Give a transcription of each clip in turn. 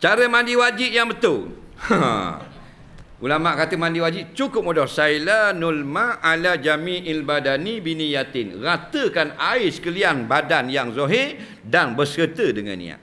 Cara mandi wajib yang betul. Ha. Ulama kata mandi wajib cukup mudah. Saila Nulma, ala jami'il badani bini yatin. Ratakan air sekalian badan yang zahir dan berserta dengan niat.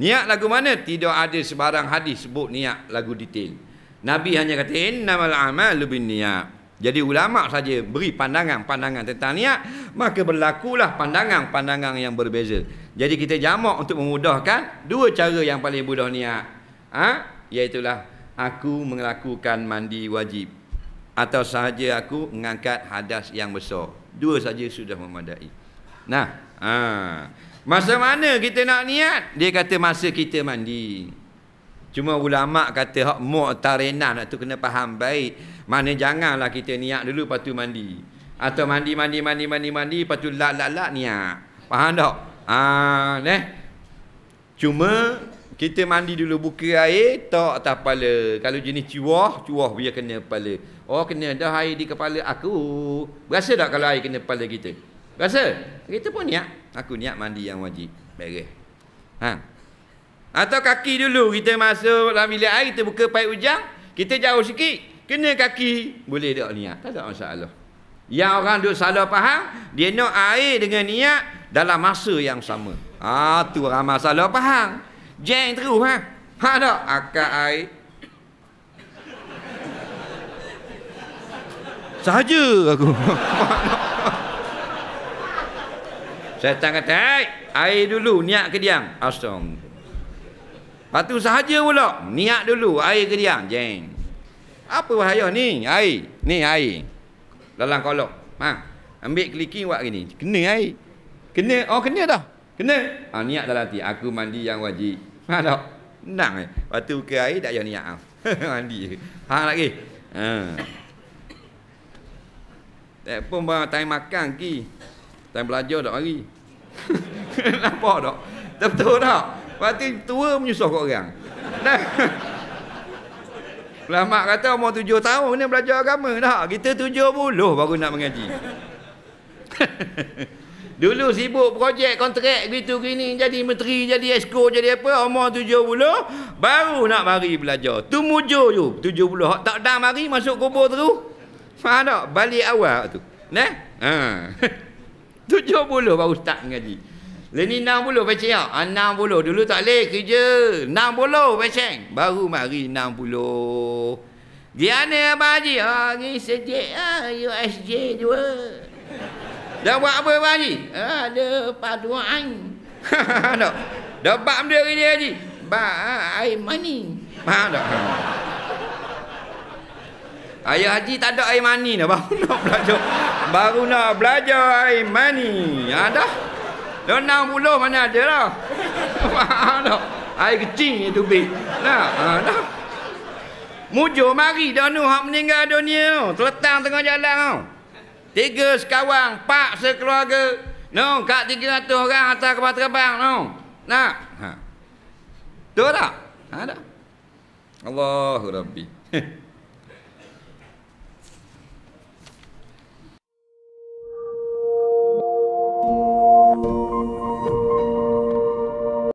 Niat lagu mana? Tidak ada sebarang hadis sebut niat lagu detail. Nabi hanya kata innamal amalu bin niat. Jadi ulama saja beri pandangan-pandangan tentang niat, maka berlakulah pandangan-pandangan yang berbeza. Jadi kita jamak untuk memudahkan dua cara yang paling mudah niat. Ah, ha? iaitulah aku melakukan mandi wajib atau sahaja aku mengangkat hadas yang besar. Dua saja sudah memadai. Nah, Ha. Masa mana kita nak niat? Dia kata masa kita mandi. Cuma ulama kata hak mu'tarinah nak tu kena faham baik. Mana janganlah kita niat dulu lepas tu mandi. Atau mandi mandi mandi mandi mandi lepas tu lak lak lak niat. Faham tak? Ah, neh. Cuma kita mandi dulu buka air tak atas kepala. Kalau jenis cuah, cuah biar kena kepala. Oh kena dah air di kepala aku. Rasa tak kalau air kena kepala kita? Rasa? Kita pun niat. Aku niat mandi yang wajib. Beres. Ha. Atau kaki dulu kita masuk dalam bilik air, kita buka paip ujang, kita jauh sikit, kena kaki, boleh tak niat? Tak ada masalah. Yang orang duk salah faham, dia nak air dengan niat dalam masa yang sama. Ah ha, tu orang masalah faham. Jeng terus ha. Ha tak akak air. Saja aku. Saya tak kata, air dulu niat ke diam? Astagfirullah. Lepas tu sahaja pula Niat dulu air ke dia Jeng Apa bahaya ni air Ni air Dalam kolok ha. Ambil kelikin buat gini Kena air Kena Oh kena dah Kena ha, Niat dalam hati Aku mandi yang wajib Faham tak Tenang eh. Lepas tu ke air tak payah niat ha. Mandi Faham lagi ha. Tak pun bawa time makan ki Time belajar tak hari Nampak tak Betul-betul tak Berarti tua menyusah kau orang. lah mak kata umur tujuh tahun ni belajar agama. Dah, kita tujuh buluh. baru nak mengaji. Dulu sibuk projek kontrak gitu gini jadi menteri jadi esko jadi apa umur tujuh buluh, baru nak mari belajar. Tu mujo tu tujuh buluh tak dah mari masuk kubur tu. Mana balik awal tu. Nah, Ha. Tujuh puluh baru start mengaji. Lain enam Leni 60 peceng. enam 60 dulu tak leh kerja. 60 peceng. Baru mari 60. Gimana abang Haji? Ha ah, ni sejek ah USJ dua. Dah buat apa abang Haji? Ah, ada paduan. Tak. Dah bab dia ni Haji. Bab ah, air mani. Faham tak? Ayah Haji tak ada air mani dah baru nak belajar. Baru nak belajar air mani. Ada. Ah, ya, Renang puluh mana ada lah. Faham Air kecing itu be. Nah, ha, nah. Mujo mari dah nu hak meninggal dunia tu. Terletang tengah jalan tau. Tiga sekawang, pak sekeluarga. No, kat tiga ratus orang atas kapal terbang no. Nah. Ha. Tuh tak? Ha, tak? Allahu Rabbi.